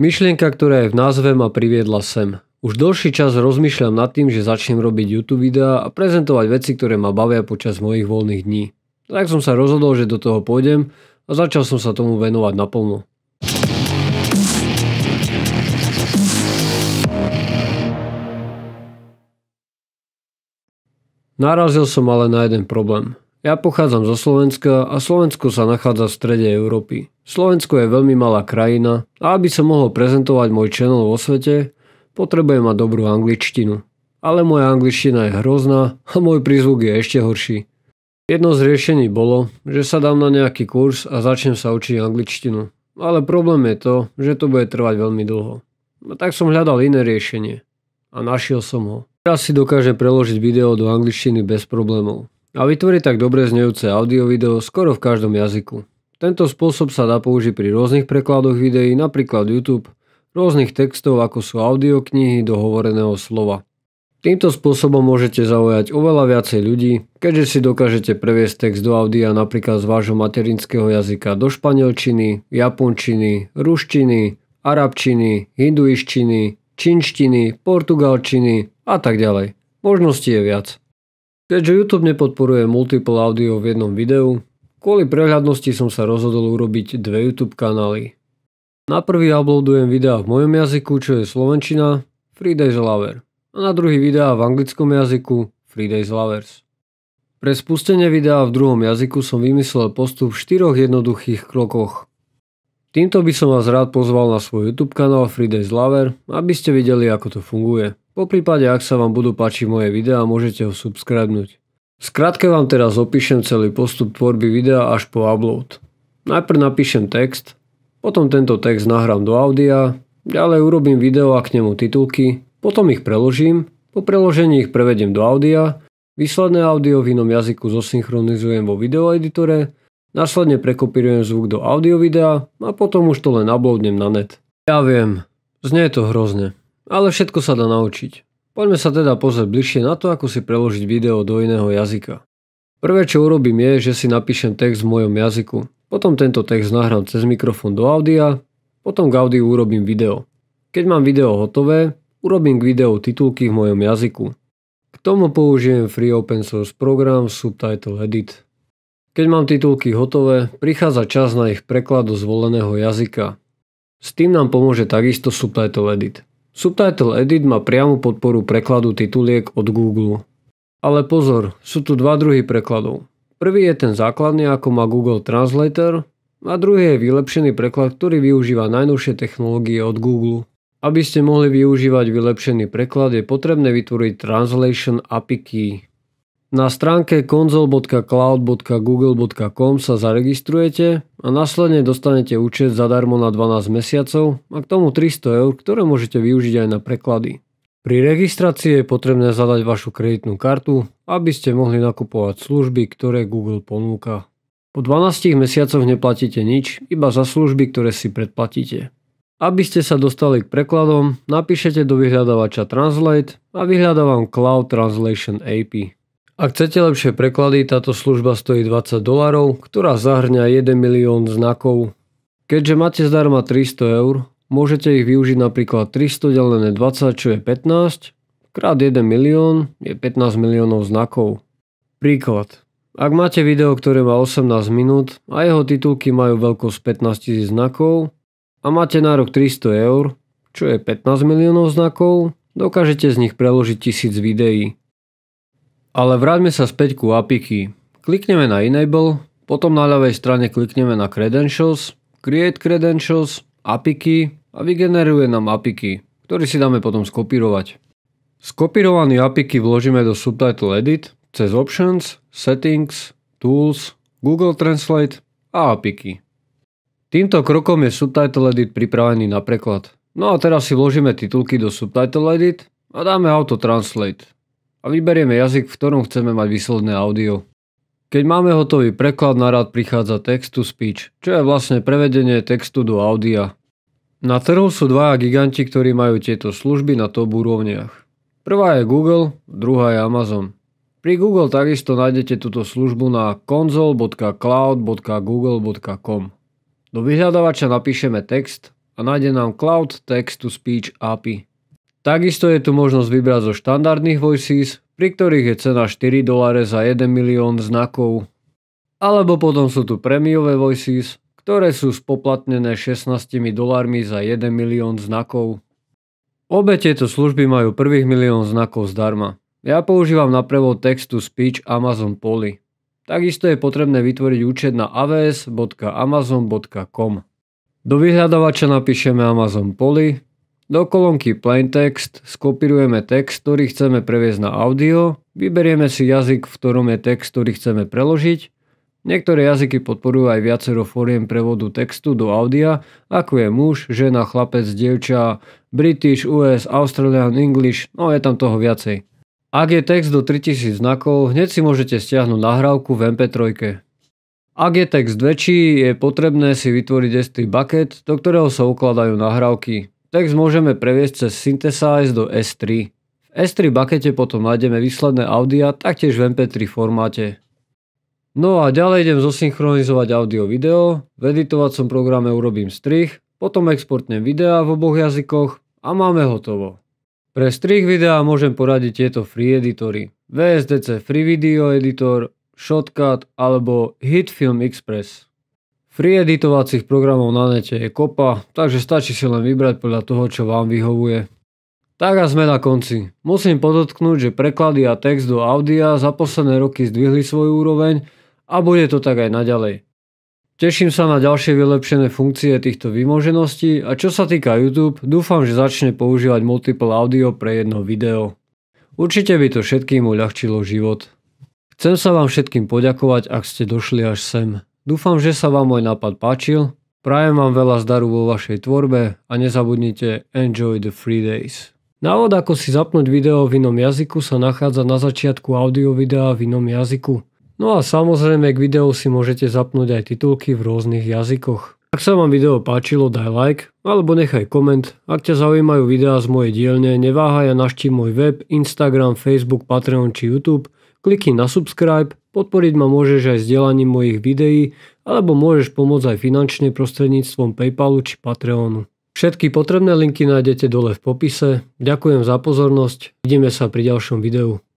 Myšlienka, ktorá je v názve, ma priviedla sem. Už dlhší čas rozmýšľam nad tým, že začnem robiť YouTube videá a prezentovať veci, ktoré ma bavia počas mojich voľných dní. Tak som sa rozhodol, že do toho pôjdem a začal som sa tomu venovať naplno. Narazil som ale na jeden problém. Ja pochádzam zo Slovenska a Slovensko sa nachádza v strede Európy. Slovensko je veľmi malá krajina a aby som mohol prezentovať môj channel vo svete, potrebujem mať dobrú angličtinu. Ale moja angličtina je hrozná a môj prízvuk je ešte horší. Jedno z riešení bolo, že sa dám na nejaký kurz a začnem sa učiť angličtinu. Ale problém je to, že to bude trvať veľmi dlho. A tak som hľadal iné riešenie. A našiel som ho. Teraz si dokáže preložiť video do angličtiny bez problémov a vytvorí tak dobre znejúce audio-video skoro v každom jazyku. Tento spôsob sa dá použiť pri rôznych prekladoch videí, napríklad YouTube, rôznych textov ako sú audioknihy do hovoreného slova. Týmto spôsobom môžete zaujať oveľa viacej ľudí, keďže si dokážete previesť text do audia napríklad z vášho materinského jazyka do španielčiny, japončiny, ruštiny, arabčiny, hinduiščiny, činštiny, portugalčiny a tak ďalej. Možností je viac. Keďže YouTube nepodporuje multiple audio v jednom videu, kvôli prehľadnosti som sa rozhodol urobiť dve YouTube kanály. Na prvý uploadujem videá v mojom jazyku, čo je Slovenčina, Fridays Lover, a na druhý videá v anglickom jazyku, Days Lovers. Pre spustenie videa v druhom jazyku som vymyslel postup v štyroch jednoduchých krokoch. Týmto by som vás rád pozval na svoj YouTube kanál Days Lover, aby ste videli, ako to funguje. Po prípade, ak sa vám budú páčiť moje videá, môžete ho subskrybnúť. Skrátke vám teraz opíšem celý postup tvorby videa až po upload. Najprv napíšem text, potom tento text nahrám do audia, ďalej urobím video a k nemu titulky, potom ich preložím, po preložení ich prevedem do audia, výsledné audio v inom jazyku zosynchronizujem vo videoeditore, následne prekopírujem zvuk do audio videa a potom už to len uploadnem na net. Ja viem, znie to hrozne. Ale všetko sa dá naučiť. Poďme sa teda pozrieť bližšie na to, ako si preložiť video do iného jazyka. Prvé, čo urobím je, že si napíšem text v mojom jazyku. Potom tento text nahrám cez mikrofón do audia, potom k audiu urobím video. Keď mám video hotové, urobím k videu titulky v mojom jazyku. K tomu použijem free open source program Subtitle Edit. Keď mám titulky hotové, prichádza čas na ich preklad do zvoleného jazyka. S tým nám pomôže takisto Subtitle Edit. Subtitle Edit má priamu podporu prekladu tituliek od Google. Ale pozor, sú tu dva druhy prekladov. Prvý je ten základný, ako má Google Translator, a druhý je vylepšený preklad, ktorý využíva najnovšie technológie od Google. Aby ste mohli využívať vylepšený preklad, je potrebné vytvoriť Translation API Key. Na stránke konzol.cloud.google.com sa zaregistrujete a následne dostanete účet zadarmo na 12 mesiacov a k tomu 300 eur, ktoré môžete využiť aj na preklady. Pri registrácii je potrebné zadať vašu kreditnú kartu, aby ste mohli nakupovať služby, ktoré Google ponúka. Po 12 mesiacoch neplatíte nič, iba za služby, ktoré si predplatíte. Aby ste sa dostali k prekladom, napíšete do vyhľadávača Translate a vyhľadávam Cloud Translation API. Ak chcete lepšie preklady, táto služba stojí 20 dolarov, ktorá zahrňa 1 milión znakov. Keďže máte zdarma 300 eur, môžete ich využiť napríklad 300 delené 20, čo je 15, krát 1 milión je 15 miliónov znakov. Príklad. Ak máte video, ktoré má 18 minút a jeho titulky majú veľkosť 15 000 znakov a máte nárok 300 eur, čo je 15 miliónov znakov, dokážete z nich preložiť 1000 videí. Ale vráťme sa späť ku API. Klikneme na Enable, potom na ľavej strane klikneme na Credentials, Create Credentials, API a vygeneruje nám API, ktorý si dáme potom skopírovať. Skopírovaný API vložíme do Subtitle Edit cez Options, Settings, Tools, Google Translate a API. Týmto krokom je Subtitle Edit pripravený na preklad. No a teraz si vložíme titulky do Subtitle Edit a dáme Auto Translate a vyberieme jazyk, v ktorom chceme mať výsledné audio. Keď máme hotový preklad, na rád prichádza text to speech, čo je vlastne prevedenie textu do audia. Na trhu sú dvaja giganti, ktorí majú tieto služby na top úrovniach. Prvá je Google, druhá je Amazon. Pri Google takisto nájdete túto službu na console.cloud.google.com. Do vyhľadávača napíšeme text a nájde nám Cloud Text to Speech API. Takisto je tu možnosť vybrať zo štandardných voices, pri ktorých je cena 4 doláre za 1 milión znakov. Alebo potom sú tu premiové voices, ktoré sú spoplatnené 16 dolármi za 1 milión znakov. Obe tieto služby majú prvých milión znakov zdarma. Ja používam na prevod textu speech Amazon Poly. Takisto je potrebné vytvoriť účet na aws.amazon.com. Do vyhľadávača napíšeme Amazon Poly, do kolónky plain text skopírujeme text, ktorý chceme previesť na audio, vyberieme si jazyk, v ktorom je text, ktorý chceme preložiť. Niektoré jazyky podporujú aj viacero fóriem prevodu textu do audia, ako je muž, žena, chlapec, dievča, British, US, Australian, English, no je tam toho viacej. Ak je text do 3000 znakov, hneď si môžete stiahnuť nahrávku v MP3. Ak je text väčší, je potrebné si vytvoriť S3 bucket, do ktorého sa ukladajú nahrávky. Text môžeme previesť cez Synthesize do S3. V S3 bakete potom nájdeme výsledné audia taktiež v MP3 formáte. No a ďalej idem zosynchronizovať audio video, v editovacom programe urobím strich, potom exportnem videa v oboch jazykoch a máme hotovo. Pre strich videa môžem poradiť tieto free editory. VSDC Free Video Editor, Shotcut alebo Film Express editovacích programov na nete je kopa, takže stačí si len vybrať podľa toho, čo vám vyhovuje. Tak a sme na konci. Musím podotknúť, že preklady a text do Audia za posledné roky zdvihli svoj úroveň a bude to tak aj naďalej. Teším sa na ďalšie vylepšené funkcie týchto vymožeností a čo sa týka YouTube, dúfam, že začne používať multiple audio pre jedno video. Určite by to všetkým uľahčilo život. Chcem sa vám všetkým poďakovať, ak ste došli až sem. Dúfam, že sa vám môj nápad páčil. Prajem vám veľa zdaru vo vašej tvorbe a nezabudnite enjoy the free days. Návod, ako si zapnúť video v inom jazyku sa nachádza na začiatku audio videa v inom jazyku. No a samozrejme k videu si môžete zapnúť aj titulky v rôznych jazykoch. Ak sa vám video páčilo, daj like alebo nechaj koment. Ak ťa zaujímajú videá z mojej dielne, neváhaj a naštív môj web, Instagram, Facebook, Patreon či YouTube – Klikni na subscribe, podporiť ma môžeš aj zdieľaním mojich videí, alebo môžeš pomôcť aj finančne prostredníctvom PayPalu či Patreonu. Všetky potrebné linky nájdete dole v popise. Ďakujem za pozornosť, vidíme sa pri ďalšom videu.